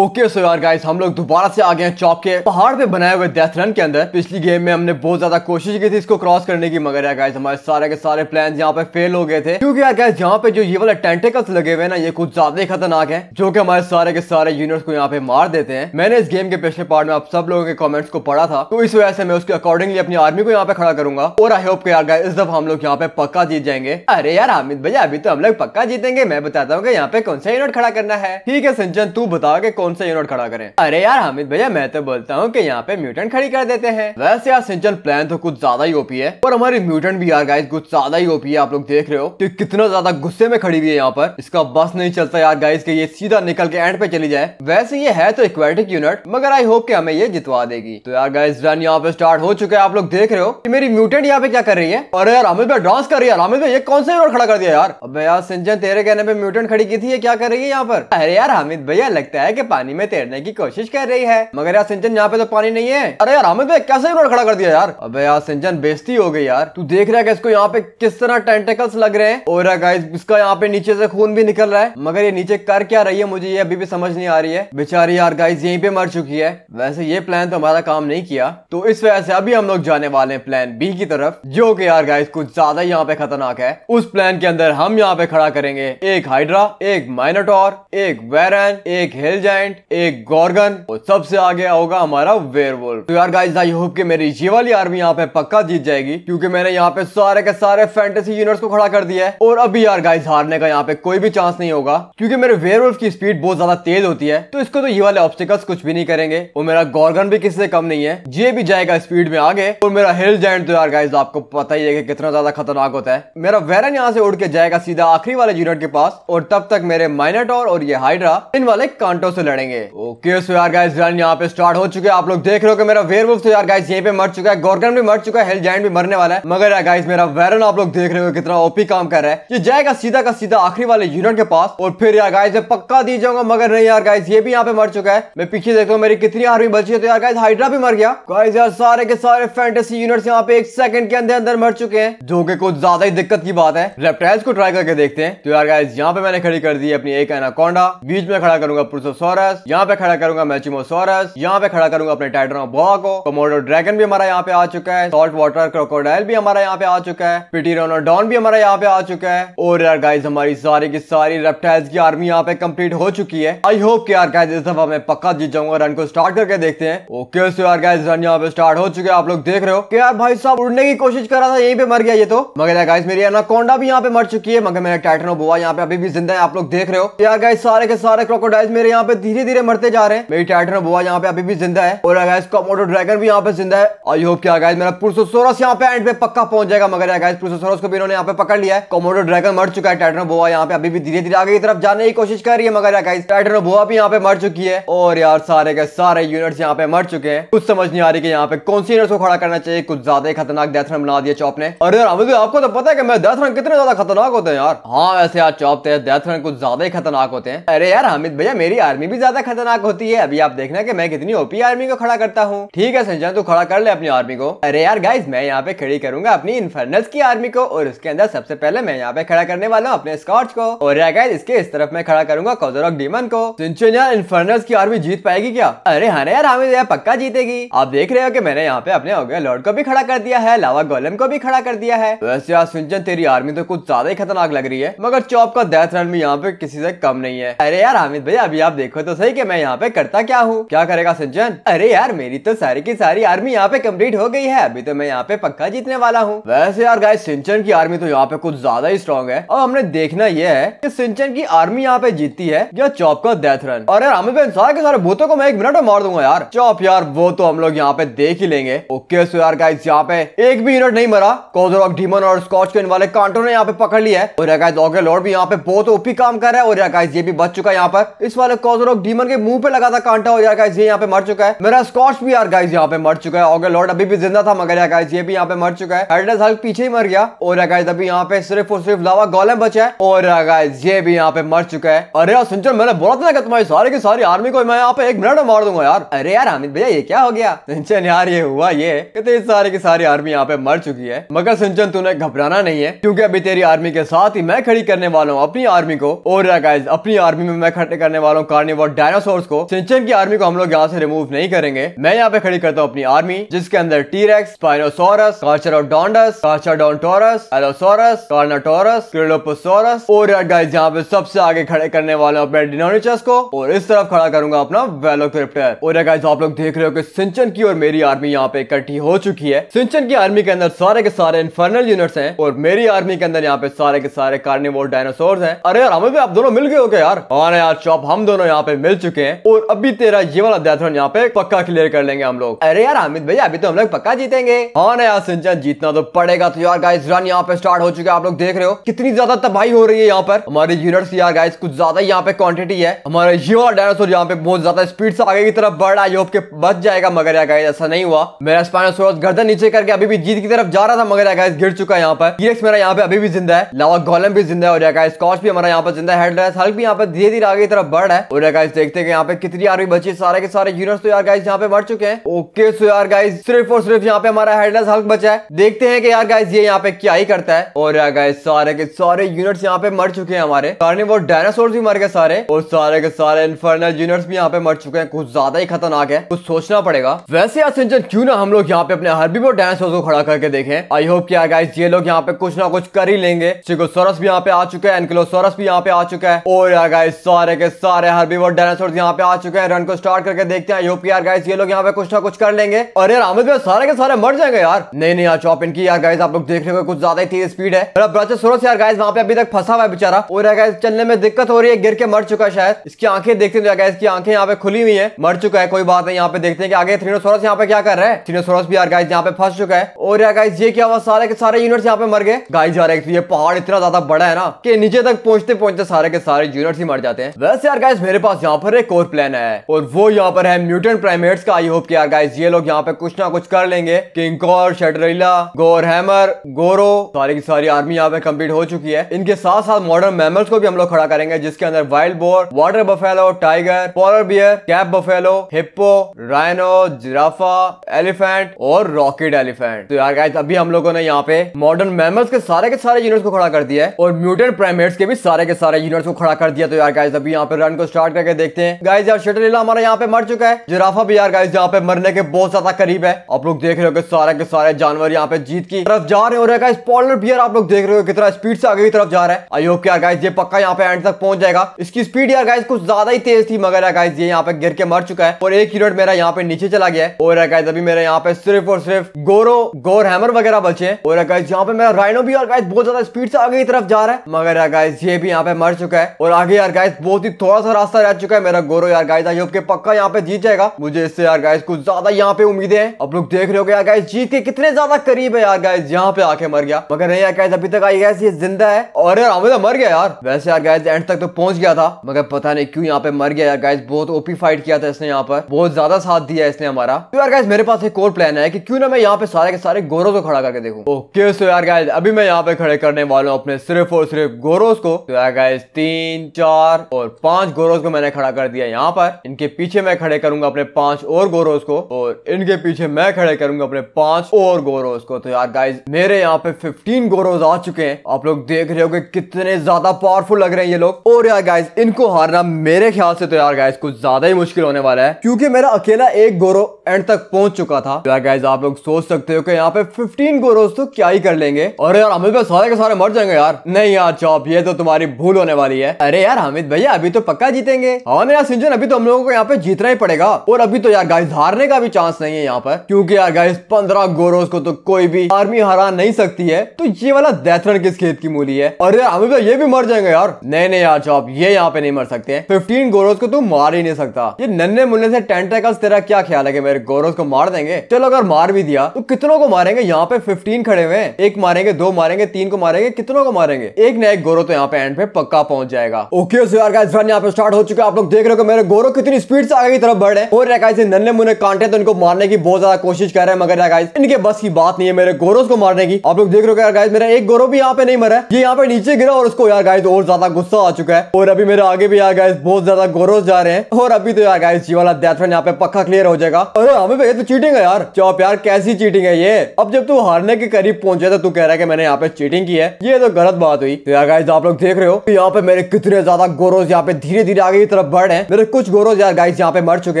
okay so यार guys हम लोग दोबारा से आ गए हैं चौक के पहाड़ पे बनाए हुए डेथ रन के अंदर पिछली गेम में हमने बहुत ज्यादा कोशिश की थी इसको क्रॉस करने की मगर यार गाइस हमारे सारे के सारे प्लान यहाँ पे फेल हो गए थे क्योंकि यार गाइस यहाँ पे जो ये वाले टेंटेकल्स लगे हुए ना ये कुछ ज्यादा ही खतरनाक है जो की हमारे सारे के सारे यूनिट्स को यहाँ पे मार देते हैं मैंने इस गेम के पिछले पार्ट में आप सब लोगों के कॉमेंट्स को पढ़ा था तो इस वजह से मैं उसके अकॉर्डिंगली अपनी आर्मी को यहाँ पे खड़ा करूंगा और आई होप के यार गाइस इस दफा हम लोग यहाँ पे पक्का जीत जाएंगे अरे यार हामिद भैया अभी तो हम लोग पक्का जीतेंगे मैं बताता हूँ यहाँ पे कौन सा यूनिट खड़ा करना है ठीक है संजन तू बता के कौन सा यूनिट खड़ा करें अरे यार हामिद भैया मैं तो बोलता हूँ की यहाँ पे म्यूटेंट खड़ी कर देते हैं वैसे यार सिंचन प्लान तो कुछ ज्यादा ही ओपी है और हमारी म्यूटेंट भी यार गाइस कुछ ज्यादा ही ओपी है आप लोग देख रहे हो तो कितना ज्यादा गुस्से में खड़ी हुई है यहाँ पर इसका बस नहीं चलता यार गाइस के ये सीधा निकल के एंड पे चली जाए वैसे ये है तो इक्वेटिक यूनिट मगर आई होप कि हमें ये जितवा देगी तो यार गाइस रन यहाँ पे स्टार्ट हो चुका है आप लोग देख रहे हो कि मेरी म्यूटेंट यहाँ पे क्या कर रही है और यार अमित भाई डांस कर रही है अमित भाई ये कौन सा यूनिट खड़ा कर दिया यार अब यार सिंचन तेरे कहने पे म्यूटेंट खड़ी की थी ये क्या कर रही है यहाँ पर अरे यार हामिद भैया लगता है की पानी में तैरने की कोशिश कर रही है मगर यार सिंचन यहाँ पे तो पानी नहीं है अरे यार हमें तो कैसे रोड खड़ा कर दिया यार अब यार सिंचन बेस्ती हो गई यार तू देख रहा है इसको यहाँ पे किस तरह टेंटेकल्स लग रहे हैं और गाइस इसका यहाँ पे नीचे से खून भी निकल रहा है मगर ये नीचे कर क्या रही है मुझे ये अभी भी समझ नहीं आ रही है बेचारी यार गाइस यहीं पे मर चुकी है वैसे ये प्लान तो हमारा काम नहीं किया तो इस वजह से अभी हम लोग जाने वाले हैं प्लान बी की तरफ जो कि यार गाइस कुछ ज्यादा यहाँ पे खतरनाक है उस प्लान के अंदर हम यहाँ पे खड़ा करेंगे एक हाइड्रा एक माइनोटोर एक वेरन एक हिल जैन जायंट एक गॉर्गन और सबसे आगे होगा हमारा वेयर तो यार गाइज आई होप कि मेरी ये वाली आर्मी यहाँ पे पक्का जीत जाएगी क्योंकि मैंने यहाँ पे सारे के सारे फैंटेसी यूनिट्स को खड़ा कर दिया है और अभी यार गाइज हारने का यहाँ पे कोई भी चांस नहीं होगा क्योंकि मेरे वेयर की स्पीड बहुत ज्यादा तेज होती है तो इसको तो ये वाले ऑब्स्टिकल्स कुछ भी नहीं करेंगे और मेरा गॉर्गन भी किसी से कम नहीं है ये भी जाएगा स्पीड में आगे और मेरा हिल जैंट तो यार गाइज आपको पता ही है कि कितना ज्यादा खतरनाक होता है मेरा वेरन यहाँ से उड़ के जाएगा सीधा आखिरी वाले यूनिट के पास और तब तक मेरे माइनेटोर और ये हाइड्रा इन वाले कांटो से लड़ेंगे ओके सो यार गाइस रन यहाँ पे स्टार्ट हो चुके हैं आप लोग देख रहे हो कि मेरा वेर तो यार गाइस यहीं पे मर चुका है गोरगन भी मर चुका है हेल जैन भी मरने वाला है मगर यार गाइस मेरा वेरन आप लोग देख रहे हो कितना ओपी काम कर रहा है ये जाएगा सीधा का सीधा आखिरी वाले यूनिट के पास और फिर यार गाइस पक्का दी जाऊंगा मगर नहीं यार गाइस ये भी यहाँ पे मर चुका है मैं पीछे देखता हूँ मेरी कितनी आर्मी बची है तो यार गाइज हाइड्रा भी मर गया गाइज यार सारे के सारे फैंटेसी यूनिट यहाँ पे एक सेकंड के अंदर अंदर मर चुके हैं जो कि कुछ ज्यादा ही दिक्कत की बात है रेप्टाइल्स को ट्राई करके देखते हैं तो यार गाइज यहाँ पे मैंने खड़ी कर दी अपनी एक एनाकोंडा बीच में खड़ा करूंगा पुरुष सोरस यहाँ पे खड़ा करूंगा मैचिमो सोरस यहाँ पे खड़ा करूंगा अपने टाइटनो बॉ को कमोडो ड्रैगन भी हमारा यहाँ पे आ चुका है सॉल्ट वाटर क्रोकोडाइल भी हमारा यहाँ पे आ चुका है पिटीरोनो डॉन भी हमारा यहाँ पे आ चुका है और यार गाइज हमारी सारी की सारी रेप्टाइल्स की आर्मी यहाँ पे कम्प्लीट हो चुकी है आई होप के यार गाइज इस दफा मैं पक्का जीत जाऊंगा रन को स्टार्ट करके देखते हैं ओके सो यार गाइज रन यहाँ पे स्टार्ट हो चुके हैं आप लोग देख रहे हो कि यार भाई साहब उड़ने की कोशिश कर रहा था यही पे मर गया ये तो मगर यार गाइज मेरी एनाकोंडा भी यहाँ पे मर चुकी है मगर मेरा टाइटनो बुआ यहाँ पे अभी भी जिंदा है आप लोग देख रहे हो यार गाइज सारे के सारे क्रोकोडाइल मेरे यहाँ पे धीरे धीरे मरते जा रहे हैं मेरी टाइटन बुआ यहाँ पे अभी भी जिंदा है और अगैस मोटो ड्रैगन भी यहाँ पे जिंदा है आई होप क्या अगैस मेरा सोरस यहाँ पे एंड पे पक्का पहुंच जाएगा मगर अगैस पुरुषोसोरस को भी इन्होंने यहाँ पे पकड़ लिया है कॉमोडो ड्रैगन मर चुका है टाइटन बुआ यहाँ पे अभी भी धीरे धीरे आगे की तरफ जाने की कोशिश कर रही है मगर अगैस टाइटन बुआ भी यहाँ पे मर चुकी है और यार सारे के सारे यूनिट्स यहाँ पे मर चुके हैं कुछ समझ नहीं आ रही की यहाँ पे कौन सी यूनिट्स को खड़ा करना चाहिए कुछ ज्यादा ही खतरनाक डेथ रन बना दिया चौप ने और यार अभी आपको तो पता है कि मैं डेथ रन कितने ज्यादा खतरनाक होते हैं यार हाँ वैसे यार चौपते हैं डेथ रन कुछ ज्यादा ही खतरनाक होते हैं अरे यार हमिद भैया मेरी आर्मी भी ज्यादा खतरनाक होती है अभी आप देखना कि मैं कितनी ओपी आर्मी को खड़ा करता हूँ ठीक है संजय तू खड़ा कर ले अपनी आर्मी को अरे यार गाइज मैं यहाँ पे खड़ी करूंगा अपनी इन्फर्नल्स की आर्मी को और उसके अंदर सबसे पहले मैं यहाँ पे खड़ा करने वाला हूँ अपने स्कॉट को और गाइज इसके इस तरफ मैं खड़ा करूंगा कॉजरॉक डीमन को सिंचन यार इन्फर्नल्स की आर्मी जीत पाएगी क्या अरे हाँ यार हमें हाँ, यार पक्का जीतेगी आप देख रहे हो की मैंने यहाँ पे अपने लॉर्ड को भी खड़ा कर दिया है लावा गोलम को भी खड़ा कर दिया है वैसे यार सिंचन तेरी आर्मी तो कुछ ज्यादा ही खतरनाक लग रही है मगर चौप का डेथ रन भी यहाँ पे किसी से कम नहीं है अरे यार हामिद भाई अभी आप देखो तो तो सही कि मैं यहाँ पे करता क्या हूँ क्या करेगा सज्जन अरे यार मेरी तो सारी की सारी आर्मी यहाँ पे कम्प्लीट हो गई है अभी तो मैं यहाँ पे पक्का जीतने वाला हूँ वैसे यार गाय सिंचन की आर्मी तो यहाँ पे कुछ ज्यादा ही स्ट्रॉन्ग है और हमने देखना यह है की सिंचन की आर्मी यहाँ पे जीती है या चौप का डेथ रन और यार हमें सारे के सारे भूतों को मैं एक मिनट में मार दूंगा यार चौप यार वो तो हम लोग यहाँ पे देख ही लेंगे ओके सो यार गाइस यहाँ पे एक भी यूनिट नहीं मरा कोजरॉक डीमन और स्कॉच के वाले कांटो ने यहाँ पे पकड़ लिया है और गाइस ऑगे लॉर्ड भी यहाँ पे बहुत ओपी काम कर रहा है और गाइस ये भी बच चुका है यहाँ पर इस वाले कोजरॉक लोग डीमन के मुंह पे लगा था कांटा हो यार गाइस ये यहाँ पे मर चुका है मेरा स्कॉच भी यार गाइस यहाँ पे मर चुका है ओके लॉर्ड अभी भी जिंदा था मगर यार गाइस ये भी यहाँ पे मर चुका है हेडलेस हल्क पीछे ही मर गया और गाइस अभी यहाँ पे सिर्फ और सिर्फ लावा गोलम बचा है और गाइस ये भी यहाँ पे मर चुका है अरे यार सिंचन मैंने बोला था ना तुम्हारी सारी की सारी आर्मी को मैं यहाँ पे एक मिनट में मार दूंगा यार अरे यार हामिद भैया ये क्या हो गया सुनचन यार ये हुआ ये कहते सारी की सारी आर्मी यहाँ पे मर चुकी है मगर सुनचन तूने घबराना नहीं है क्यूँकी अभी तेरी आर्मी के साथ ही मैं खड़ी करने वाला हूँ अपनी आर्मी को और अपनी आर्मी में मैं खड़े करने वाला हूँ कार्निवल और डायनासोर्स को सिंचन की आर्मी को हम लोग यहाँ से रिमूव नहीं करेंगे मैं यहाँ पे खड़ी करता हूँ अपनी आर्मी जिसके अंदर T rex spinosaurus carcharodontosaurus carcharodontosaurus allosaurus carnotaurus cryolophosaurus और गाइस यहाँ पे सबसे आगे खड़े करने वाले अपने डिनोनिचस को और इस तरफ खड़ा करूंगा अपना वेलोक्रिप्टर और गाइस आप लोग देख रहे हो कि सिंचन की और मेरी आर्मी यहाँ पे इकट्ठी हो चुकी है सिंचन की आर्मी के अंदर सारे के सारे इन्फर्नल यूनिट्स हैं और मेरी आर्मी के अंदर यहाँ पे सारे के सारे कार्निवोर डायनासोर हैं अरे यार हमें भी आप दोनों मिल गए हो गए यार हाँ यार चौप हम दोनों यहाँ पे पे मिल चुके हैं और अभी तेरा ये वाला डेथरन यहाँ पे पक्का क्लियर कर लेंगे हम लोग अरे यार अमित भैया अभी तो हम लोग पक्का जीतेंगे हाँ ना यार सिंचन जीतना तो पड़ेगा तो यार गाइस रन यहाँ पे स्टार्ट हो चुके है आप लोग देख रहे हो कितनी ज्यादा तबाही हो रही है यहाँ पर हमारे यूनिट यार गाइस कुछ ज्यादा यहाँ पे क्वान्टिटी है हमारे ये वाला डायनासोर यहाँ पे बहुत ज्यादा स्पीड से आगे की तरफ बढ़ रहा है होप के बच जाएगा मगर यार गाइस ऐसा नहीं हुआ मेरा स्पाइनोसोर गर्दन नीचे करके अभी भी जीत की तरफ जा रहा था मगर यार गाइस गिर चुका है यहाँ पर ये मेरा यहाँ पे अभी भी जिंदा है लावा गोलम भी जिंदा है और यार गाइस स्कॉच भी हमारा यहाँ पर जिंदा है हेडलेस हल्क भी यहाँ पर धीरे धीरे आगे की तरफ बढ़ रहा है और या गाइस देखते हैं यहाँ पे कितनी आर्मी बची है सारे के सारे यूनिट्स तो यार गाइस यहाँ पे मर चुके हैं ओके सो यार गाइस सिर्फ और सिर्फ यहाँ पे हमारा हेडलेस हल्क बचा है देखते हैं कि यार गाइस ये यहाँ पे क्या ही करता है और यार गाइस सारे के सारे यूनिट्स यहाँ पे मर चुके हैं हमारे कारण वो डायनासोर भी मर गए सारे और सारे के सारे इन्फर्नल यूनिट्स भी यहाँ पे मर चुके हैं कुछ ज्यादा ही खतरनाक है कुछ सोचना पड़ेगा वैसे यार सिंचन क्यों ना हम लोग यहाँ पे अपने हर भी डायनासोर को खड़ा करके देखे आई होप क्या गाइस ये लोग यहाँ पे कुछ ना कुछ कर ही लेंगे सिकोसोरस भी यहाँ पे आ चुका है एनकलोसोरस भी यहाँ पे आ चुका है और यार गाइस सारे के सारे हरबी और डायनासोर यहाँ पे आ चुके हैं रन को स्टार्ट करके देखते हैं यूपी यार गाइस ये लोग यहाँ पे कुछ ना कुछ कर लेंगे और यार अमित भाई सारे के सारे मर जाएंगे यार नहीं नहीं यार चौप इनकी यार गाइस आप लोग देख रहे हो कुछ ज्यादा ही तेज स्पीड है यार गाइस वहाँ पे अभी तक फंसा हुआ है बेचारा और यार गाइस चलने में दिक्कत हो रही है गिर के मर चुका है शायद इसकी आंखें देखते हैं गाइस तो की आंखें यहाँ पे खुली हुई है मर चुका है कोई बात नहीं यहाँ पे देखते हैं कि आगे थ्रीनोसोरस यहाँ पे क्या कर रहा है थ्रीनोसोरस भी यार गाइस यहाँ पे फंस चुका है और यार गाइस ये क्या हुआ सारे के सारे यूनिट्स यहाँ पे मर गए गाइस यार तो ये पहाड़ इतना ज्यादा बड़ा है ना कि नीचे तक पहुंचते पहुंचते सारे के सारे यूनिट्स ही मर जाते हैं वैसे यार गाइस मेरे पास यहाँ पर एक और प्लान है और वो यहाँ पर है म्यूटेंट प्राइमेट्स का आई होप कि यार गाइस ये लोग यहाँ पे कुछ ना कुछ कर लेंगे किंग कॉर शटरेला गोर हैमर गोरो सारी की सारी आर्मी यहाँ पे कम्प्लीट हो चुकी है इनके साथ साथ मॉडर्न मेमल्स को भी हम लोग खड़ा करेंगे जिसके अंदर wild boar water buffalo tiger polar bear cape buffalo hippo rhino giraffe elephant और रॉकेट एलिफेंट तो यार गाइस अभी हम लोगों ने यहाँ पे मॉडर्न मेमल्स के सारे के सारे यूनिट्स को खड़ा कर दिया है और म्यूटेंट प्राइमेट्स के भी सारे के सारे यूनिट्स को खड़ा कर दिया तो यार गाइस अभी यहाँ पे रन को स्टार्ट करके जाके देखते हैं गाइज यार शटर लीला हमारा यहाँ पे मर चुका है जिराफा भी यार गाइज यहाँ पे मरने के बहुत ज्यादा करीब है आप लोग देख रहे हो कि सारे के सारे जानवर यहाँ पे जीत की तरफ जा रहे हो रहेगा इस पॉलर बियर आप लोग देख रहे हो कितना स्पीड से आगे की तरफ जा रहा है आई होप यार गाइज ये पक्का यहाँ पे एंड तक पहुंच जाएगा इसकी स्पीड यार गाइज कुछ ज्यादा ही तेज थी मगर है गाइज ये यहाँ पे गिर के मर चुका है और एक यूनिट मेरा यहाँ पे नीचे चला गया और गाइज अभी मेरे यहाँ पे सिर्फ और सिर्फ गोरो गोर हैमर वगैरह बचे हैं और गाइज यहाँ पे मेरा राइनो भी और गाइज बहुत ज्यादा स्पीड से आगे की तरफ जा रहा है मगर है गाइज ये भी यहाँ पे मर चुका है और आगे यार गाइज बहुत ही थोड़ा सा रास्ता रह चुका है मेरा गोरो यार गाइस आई होप के पक्का यहाँ पे जीत जाएगा मुझे इससे यार गाइस कुछ ज्यादा यहाँ पे उम्मीदें हैं आप लोग देख रहे हो यार गाइस जीत के कितने ज्यादा करीब है यार गाइस यहाँ पे आके मर गया मगर नहीं यार गाइस अभी तक आई गाइस ये जिंदा है और यार अभी तो मर गया यार वैसे यार गाइस एंड तक तो पहुंच गया था मगर पता नहीं क्यों यहाँ पे मर गया यार गाइस बहुत ओपी फाइट किया था इसने यहाँ पर बहुत ज्यादा साथ दिया इसने हमारा तो यार गाइस मेरे पास एक और प्लान है की क्यूँ ना मैं यहाँ पे सारे के सारे गोरो को खड़ा करके देखू ओके सो यार गाइस अभी मैं यहाँ पे खड़े करने वाला हूँ अपने सिर्फ और सिर्फ गोरोस को तो यार गाइस तीन चार और पांच गोरोस को मैंने मैंने खड़ा कर दिया यहाँ पर इनके पीछे मैं खड़े करूंगा अपने पांच और गोरोज को और इनके पीछे मैं खड़े करूंगा अपने पांच और गोरोज को तो यार गाइज मेरे यहाँ पे फिफ्टीन गोरोज आ चुके हैं आप लोग देख रहे हो कि कितने ज्यादा पावरफुल लग रहे हैं ये लोग और यार गाइज इनको हारना मेरे ख्याल से तो यार गाइज कुछ ज्यादा ही मुश्किल होने वाला है क्योंकि मेरा अकेला एक गोरो एंड तक पहुंच चुका था तो यार गाइज आप लोग सोच सकते हो कि यहाँ पे फिफ्टीन गोरोज तो क्या ही कर लेंगे और यार हमें भाई सारे के सारे मर जाएंगे यार नहीं यार चौप ये तो तुम्हारी भूल होने वाली है अरे यार हमिद भैया अभी तो पक्का जीतेंगे हाँ यार सिंजन अभी तो हम लोगों को यहाँ पे जीतना ही पड़ेगा और अभी तो यार गाइस हारने का भी चांस नहीं है यहाँ पर क्योंकि यार गाइस पंद्रह गोरोस को तो कोई भी आर्मी हरा नहीं सकती है तो ये वाला दैथरन किस खेत की मूली है और यार हमें तो ये भी मर जाएंगे यार नहीं नहीं यार चौप ये यहाँ पे नहीं मर सकते फिफ्टीन गोरोस को तू तो मार ही नहीं सकता ये नन्हे मुन्ने से टेंटेकल्स तेरा क्या ख्याल है मेरे गोरोस को मार देंगे चलो अगर मार भी दिया तो कितनों को मारेंगे यहाँ पे फिफ्टीन खड़े हुए एक मारेंगे दो मारेंगे तीन को मारेंगे कितनों को मारेंगे एक न एक गोरो तो यहाँ पे एंड पे पक्का पहुंच जाएगा ओके यहाँ पे स्टार्ट हो चुका पे आप लोग देख रहे हो मेरे गोरो कितनी स्पीड से आगे की तरफ बढ़ रहे हैं और गाइस ये नन्हे मुन्ने कांटे तो इनको मारने की बहुत ज्यादा कोशिश कर रहे हैं मगर गाइस इनके बस की बात नहीं है मेरे गोरोस को मारने की आप लोग देख रहे हो गाइस मेरा एक गोरो भी यहाँ पे नहीं मरा ये यहाँ पे नीचे गिरा और उसको यार गाइस और ज्यादा गुस्सा आ चुका है और अभी मेरे आगे भी यार गाइस बहुत ज्यादा गोरोस जा रहे हैं और अभी तो यार गाइस जी वाला डेथ यहाँ पे पक्का क्लियर हो जाएगा और हमें भैया तो चीटिंग है यार चौप यार कैसी चीटिंग है ये अब जब तू हारने के करीब पहुंचे तो तू कह रहा है कि मैंने यहाँ पे चीटिंग की है ये तो गलत बात हुई तो यार गाइस आप लोग देख रहे हो यहाँ पे मेरे कितने ज्यादा गोरोस यहाँ पे धीरे धीरे आगे तरफ बढ़ है मेरे कुछ गोरोज यार गाइस यहाँ पे मर चुके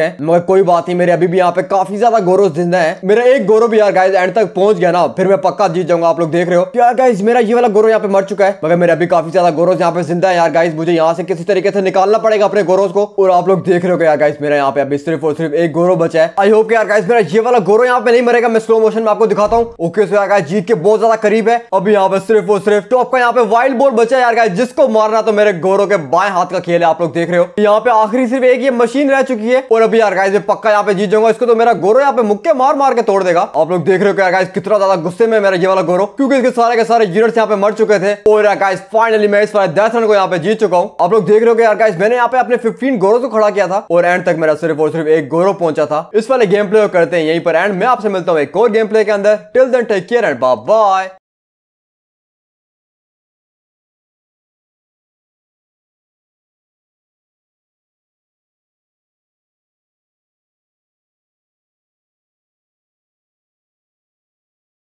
हैं मगर कोई बात नहीं मेरे अभी भी यहाँ पे काफी ज्यादा गोरोज जिंदा है मेरा एक गोरो भी यार गाइस एंड तक पहुंच गया ना फिर मैं पक्का जीत जाऊंगा आप लोग देख रहे हो यार गाइस मेरा ये वाला गोरो यहाँ पे मर चुका है मगर मेरे अभी काफी ज्यादा गोरोज यहाँ पे जिंदा है यार गाइस मुझे यहाँ से किसी तरीके से निकालना पड़ेगा अपने गोरोज को और आप लोग देख रहे हो यार गाइस मेरा यहाँ पे अभी सिर्फ और सिर्फ एक गोरो बचा है आई होप यार गाइस मेरा ये वाला गोरो यहाँ पे नहीं मरेगा मैं स्लो मोशन में आपको दिखाता हूँ ओके सो यार गाइस जीत के बहुत ज्यादा करीब है अभी यहाँ पे सिर्फ और सिर्फ तो आपका यहाँ पे वाइल्ड बोर्ड बचा है यार गाइस जिसको मारना तो मेरे गोरो के बाएं हाथ का खेल है आप लोग देख रहे हो यहाँ पे आखिरी सिर्फ एक ये मशीन रह चुकी है और अभी यार गाइस पक्का यहाँ पे जीत जाऊंगा इसको तो मेरा गोरो यहाँ पे मुक्के मार मार के तोड़ देगा आप लोग देख रहे हो गाइस कितना ज्यादा गुस्से में मेरा ये वाला गोरो क्योंकि इसके सारे के सारे यूनिट्स यहाँ पे मर चुके थे और गाइस फाइनली मैं इस वाले दस रन को यहाँ पे जीत चुका हूँ आप लोग देख रहे हो यार गाइस मैंने यहाँ पे अपने फिफ्टीन गोरो को खड़ा किया था और एंड तक मेरा सिर्फ और सिर्फ एक गोरो पहुंचा था इस वाले गेम प्ले करते हैं यहीं पर एंड मैं आपसे मिलता हूँ एक और गेम प्ले के अंदर till then take care and bye